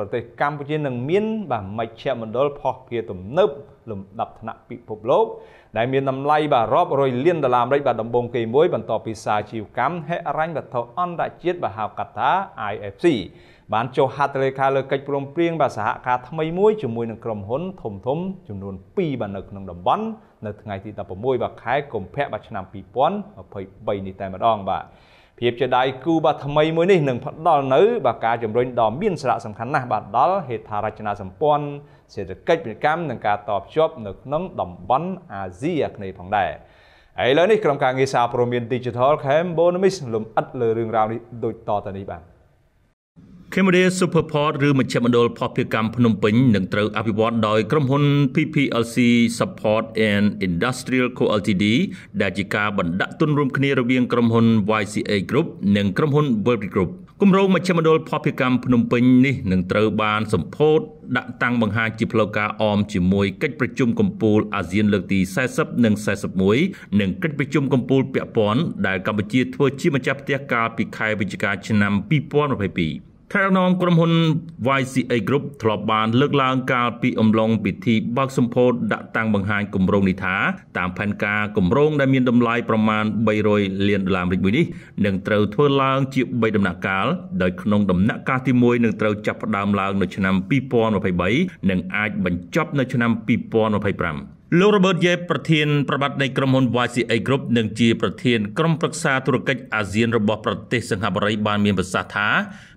ប្រទេសកម្ពុជានឹងមានបាទមជ្ឈមណ្ឌលផុសភាទំនើបលំដាប់ថ្នាក់ពិភពលោកដែលមានតម្លៃបាទរាប់រយលានដុល្លារអាមេរិកបាទដំបូងគេមួយបន្ទាប់ពីសារជីវកម្មហិរញ្ញវត្ថុអន្តរជាតិបាទហៅកាត់ថា IFC បានចុះហត្ថលេខាលើកិច្ចព្រមព្រៀងបាទសហការថ្មីមួយជាមួយនឹងក្រុមហ៊ុនធំធំចំនួន2បាទនៅក្នុងតំបន់នៅថ្ងៃទី16បាទខែកុម្ភៈបាទឆ្នាំ2023នេះតែម្ដងបាទភាពជាដៃគូបាទថ្មីមួយនេះនឹងផ្ដល់នៅបាទការជំរុញដ៏មានសារៈសំខាន់ណាស់បាទដល់ហេដ្ឋារចនាសម្ព័ន្ធសេដ្ឋកិច្ចពាណិជ្ជកម្មនិងការតបភ្ជាប់នៅក្នុងតំបន់អាស៊ីអាគ្នេយ៍ផងដែរឥឡូវនេះក្រុមការងារសារព័ត៌មាន Digital Cambonomis លំអិតលើរឿងរ៉ាវនេះដូចតទៅនេះបាទ Cambodia Superport ឬមជ្ឈមណ្ឌលផុសភាគកម្មភ្នំពេញនឹងត្រូវអភិវឌ្ឍដោយក្រុមហ៊ុន PPLC Support and Industrial Co Ltd ដែលជាការបណ្ដាក់ទុនរួមគ្នារវាងក្រុមហ៊ុន YCA Group និងក្រុមហ៊ុន World Group គម្រោងមជ្ឈមណ្ឌលផុសភាគកម្មភ្នំពេញនេះនឹងត្រូវបានសម្ពោធដាក់តាំងបង្ហាញជាផ្លូវការអមជាមួយ កិច្ចប្រជុំកម្ពុជាអាស៊ានលើកទី40និង41និងកិច្ចប្រជុំកម្ពុជាពាក់ព័ន្ធដែលកម្ពុជាធ្វើជាម្ចាស់ផ្ទះកាលពីខែវិច្ឆិកាឆ្នាំ2022ថ្នាក់ដឹកនាំក្រុមហ៊ុន YCA Group ធ្លាប់បានលើកឡើងកាលពីអំឡុងពិធីបើកសម្ពោធដាក់តាំងបង្ហាញគម្រោងនេះថាតាមផែនការគម្រោងដែលមានតម្លៃប្រមាណ300លានដុល្លារអាមេរិកមួយនេះនឹងត្រូវធ្វើឡើងជា3ដំណាក់កាលដោយក្នុងដំណាក់កាលទី1នឹងត្រូវចាប់ផ្ដើមឡើងនៅឆ្នាំ2023និងអាចបញ្ចប់នៅឆ្នាំ2025លោករ៉ូបឺតយ៉េប្រធានប្របាទនៃក្រុមហ៊ុន YCA Group និងជាប្រធានក្រុមប្រឹក្សាធុរកិច្ចអាស៊ានរបស់ប្រទេសសិង្ហបុរីបានមានប្រសាសន៍ថា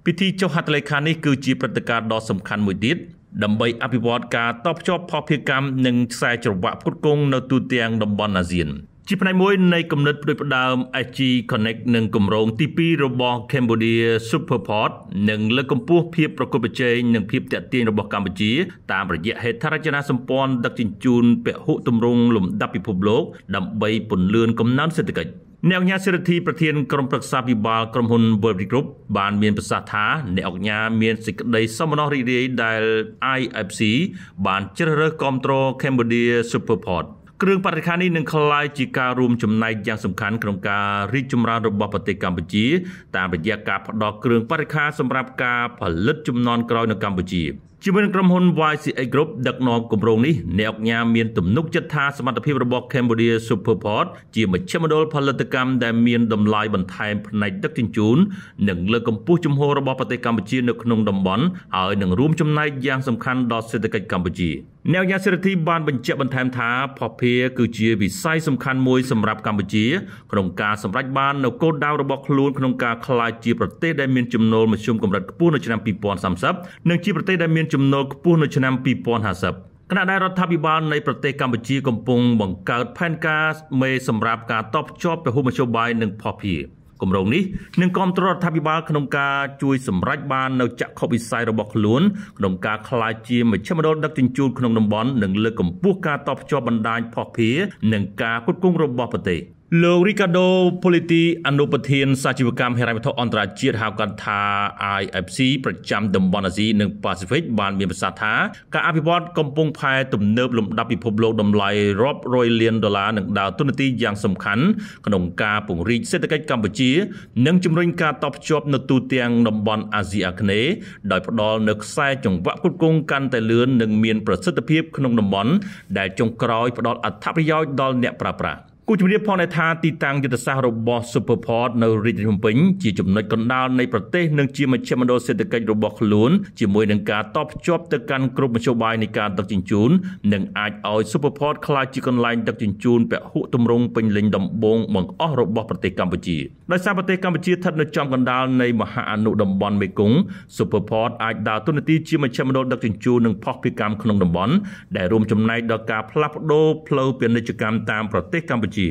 ពិធីចុះហត្ថលេខានេះគឺជាព្រឹត្តិការណ៍ដ៏សំខាន់មួយទៀតដើម្បីអភិវឌ្ឍការតបភ្ជាប់ផលិតកម្មនិងខ្សែច្រវាក់ផ្គត់ផ្គង់នៅទូទាំងតំបន់អាស៊ាន។ជាផ្នែកមួយនៃគំនិតផ្ដួចផ្ដើម SG Connect និងគម្រោងទី2របស់ Cambodia Superport និងលើកកម្ពស់ភាពប្រកួតប្រជែងនិងភាពទាក់ទាញរបស់កម្ពុជាតាមរយៈហេដ្ឋារចនាសម្ព័ន្ធដឹកជញ្ជូនពហុទម្រង់លំដាប់ពិភពលោកដើម្បីពន្លឿនកំណើនសេដ្ឋកិច្ចអ្នកអញ្ញាសិរិទ្ធីប្រធានក្រុមប្រឹក្សាពិបាលក្រុមហ៊ុន World Group បានមានប្រសាសន៍ថាអ្នកអញ្ញាមានសេចក្តីសោមនស្សរីករាយដែល IFC បានជ្រើសរើសគ្រប់គ្រង Cambodia Superport គ្រឿងបរិខានេះនឹងក្លាយជាការរួមចំណែកយ៉ាងសំខាន់ក្នុងការរីកចម្រើនរបស់ប្រទេសកម្ពុជាតាមរយៈការផ្តល់គ្រឿងបរិខាសម្រាប់ការផលិតចំនួនក្រោយនៅកម្ពុជាជាមួយនឹងក្រុមហ៊ុន YCA Group ដឹកនាំគម្រោងនេះអ្នកអង្គការមានទំនុកចិត្តថាសមត្ថភាពរបស់ Cambodia Superport ជាមជ្ឈមណ្ឌលផលិតកម្មដែលមានតម្លៃបន្ថែមផ្នែកដឹកជញ្ជូននិងលើកកម្ពស់ជំហររបស់ប្រទេសកម្ពុជានៅក្នុងតំបន់ហើយនឹងរួមចំណែកយ៉ាងសំខាន់ដល់សេដ្ឋកិច្ចកម្ពុជា។អ្នកយ៉ាងសេរីធីបានបញ្ជាក់បន្ថែមថាផោះភាគឺជាវិស័យសំខាន់មួយសម្រាប់កម្ពុជាក្នុងការសម្រេចបាននូវគោលដៅរបស់ខ្លួនក្នុងការក្លាយជាប្រទេសដែលមានចំណូលមធ្យមកម្រិតខ្ពស់នៅឆ្នាំ2030និងជាប្រទេសដែលមានចំណូលខ្ពស់នៅឆ្នាំ2050គណៈដែលរដ្ឋាភិបាលនៃប្រទេសកម្ពុជាកំពុងបង្កើតផែនការមេសម្រាប់ការតបជាប់ពហុមជ្ឈបាយនិងផោះភៀគម្រោងនេះនឹងគាំទ្ររដ្ឋាភិបាលក្នុងការជួយសម្រេចបាននៅចក្ខុវិស័យរបស់ខ្លួនក្នុងការក្លាយជាមជ្ឈមណ្ឌលដឹកជញ្ជូនក្នុងតំបន់និងលើកកម្ពស់ការតបភ្ជាប់បណ្ដាញភស្តុភារនិងការគ្រប់គ្រងរបស់ប្រទេស។លោក Ricardo Politi អនុប្រធានសាជីវកម្មហិរញ្ញវត្ថុអន្តរជាតិហៅកាត់ថា IFC ប្រចាំតំបន់អាស៊ីនិងប៉ាស៊ីហ្វិកបានមានប្រសាសន៍ថាការអភិវឌ្ឍកំពុងផែទំនើបលំដាប់ពិភពលោកតម្លៃរាប់រយលានដុល្លារនឹងដើរតួនាទីយ៉ាងសំខាន់ក្នុងការពង្រីកសេដ្ឋកិច្ចកម្ពុជានិងជំរុញការតបភ្ជាប់នៅទូទាំងតំបន់អាស៊ីអាគ្នេយ៍ដោយផ្ដល់នូវខ្សែចង្វាក់គ្រប់គ្រងកាន់តែលឿននិងមានប្រសិទ្ធភាពក្នុងតំបន់ដែលចុងក្រោយផ្ដល់អត្ថប្រយោជន៍ដល់អ្នកប្រើប្រាស់។គូជំរាបផងដែរថាទីតាំងយុទ្ធសាស្ត្ររបស់ Superport នៅរាជធានីភ្នំពេញជាចំណុចកណ្ដាលនៃប្រទេសនិងជាមជ្ឈមណ្ឌលសេដ្ឋកិច្ចរបស់ខ្លួនជាមួយនឹងការតបភ្ជាប់ទៅកាន់គ្រប់មធ្យោបាយនៃការដឹកជញ្ជូននិងអាចឲ្យ Superport ក្លាយជាកន្លែងដឹកជញ្ជូនពហុទម្រង់ពេញលេញដំបូងបង្អស់របស់ប្រទេសកម្ពុជាដោយសារប្រទេសកម្ពុជាស្ថិតនៅចំកណ្ដាលនៃមហាអនុតំបន់មេគង្គ Superport អាចដើរតួនាទីជាមជ្ឈមណ្ឌលដឹកជញ្ជូននិងផោះពីកម្មក្នុងតំបន់ដែលរួមចំណែកដល់ការផ្លាស់ប្ដូរផ្លូវពាណិជ្ជកម្មតាមប្រទេសកម្ពុជាជា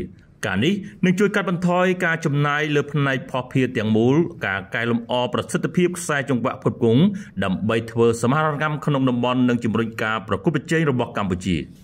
ការនេះនឹងជួយកាត់បន្ថយការចំណាយលើផ្នែកផោះភៀទាំងមូលការកែលម្អប្រសិទ្ធភាពខ្សែចង្វាក់គ្រប់គងដើម្បីធ្វើសមាហរកម្មក្នុងតំបន់និងជំរុញការប្រកួតប្រជែងរបស់កម្ពុជា។